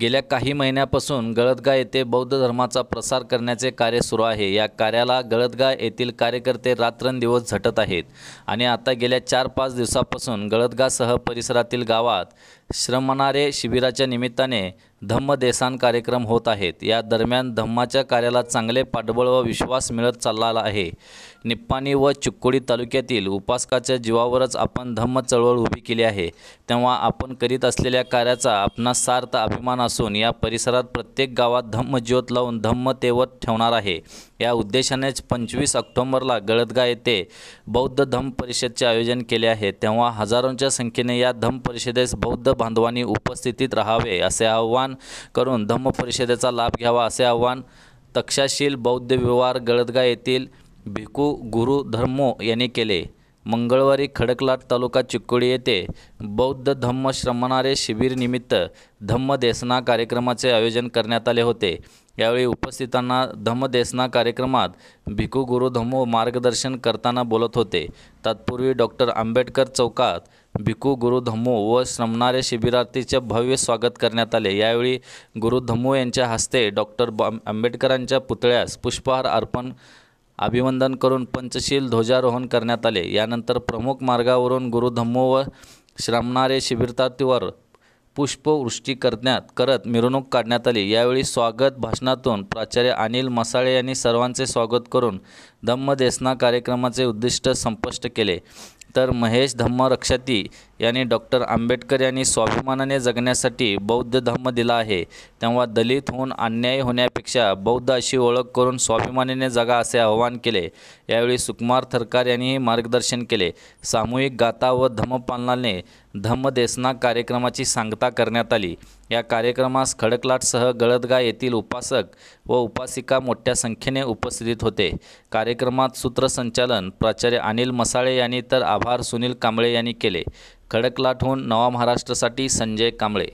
गेल्या काही महिन्यापासून गळदगा येथे बौद्ध धर्माचा प्रसार करण्याचे कार्य सुरू आहे या कार्याला गळदगा येथील कार्यकर्ते रात्रंदिवस झटत आहेत आणि आता गेल्या चार पाच दिवसापासून गळदगासह परिसरातील गावात श्रमणारे शिबिराच्या निमित्ताने धम्म देसान कार्यक्रम होत आहेत या दरम्यान धम्माच्या कार्याला चांगले पाठबळ व विश्वास मिळत चालला आहे निप्पाणी व चिक्कोडी तालुक्यातील उपासकाच्या जीवावरच आपण धम्म चळवळ उभी केली आहे तेव्हा आपण करीत असलेल्या कार्याचा आपणास सार्थ अभिमान असून या परिसरात प्रत्येक गावात धम्म धम्मज्योत लावून धम्म तेवत ठेवणार आहे या उद्देशानेच पंचवीस ऑक्टोंबरला गळदगा येथे बौद्ध धम्म परिषदचे आयोजन केले आहे तेव्हा हजारोंच्या संख्येने या धम्म परिषदेस बौद्ध बांधवांनी उपस्थितीत राहावे असे आव्हान करून धम्म परिषदेचा लाभ घ्यावा असे आवाहन तक्षाशील बौद्ध व्यवहार गळदगा येथील भिकू गुरु धर्मो यांनी केले मंगळवारी खडकलाट तालुका चिक्कोडी येथे बौद्ध धम्म श्रमणारे शिबिरनिमित्त धम्मदेसना कार्यक्रमाचे आयोजन करण्यात आले होते यावेळी उपस्थितांना धम्मदेसना कार्यक्रमात भिकू गुरु धम्मो मार्गदर्शन करताना बोलत होते तत्पूर्वी डॉक्टर आंबेडकर चौकात भिकू गुरु धम्मो व श्रमणारे शिबिरार्थीचे भव्य स्वागत करण्यात आले यावेळी गुरु धम्मो यांच्या हस्ते डॉक्टर आंबेडकरांच्या पुतळ्यास पुष्पहार अर्पण अभिवंदन करून पंचशील ध्वजारोहण करण्यात आले यानंतर प्रमुख मार्गावरून गुरुधम्मो व श्रमणारे शिबिरार्थीवर पुष्पवृष्टी करण्यात करत मिरवणूक काढण्यात आली यावेळी स्वागत भाषणातून प्राचार्य अनिल मसाळे यांनी सर्वांचे स्वागत करून धम्मदेसना कार्यक्रमाचे उद्दिष्ट संपष्ट केले तर महेश धम्म रक्षाती याने डॉक्टर आंबेडकर यांनी स्वाभिमानाने जगण्यासाठी बौद्ध धम्म दिला आहे तेव्हा दलित होऊन अन्याय होण्यापेक्षा बौद्ध अशी ओळख करून स्वाभिमानाने जगा असे आवाहन केले यावेळी सुकुमार थरकार यांनीही मार्गदर्शन केले सामूहिक गाथा व धम्म धम्मदेसना कार्यक्रमाची सांगता करण्यात आली या कार्यक्रमास खडकलाटसह गळदगा येथील उपासक व उपासिका मोठ्या संख्येने उपस्थित होते कार्यक्रमात सूत्रसंचालन प्राचार्य अनिल मसाळे यांनी तर आभार सुनील कांबळे यांनी केले खडकलाट नवा महाराष्ट्रासाठी संजय कांबळे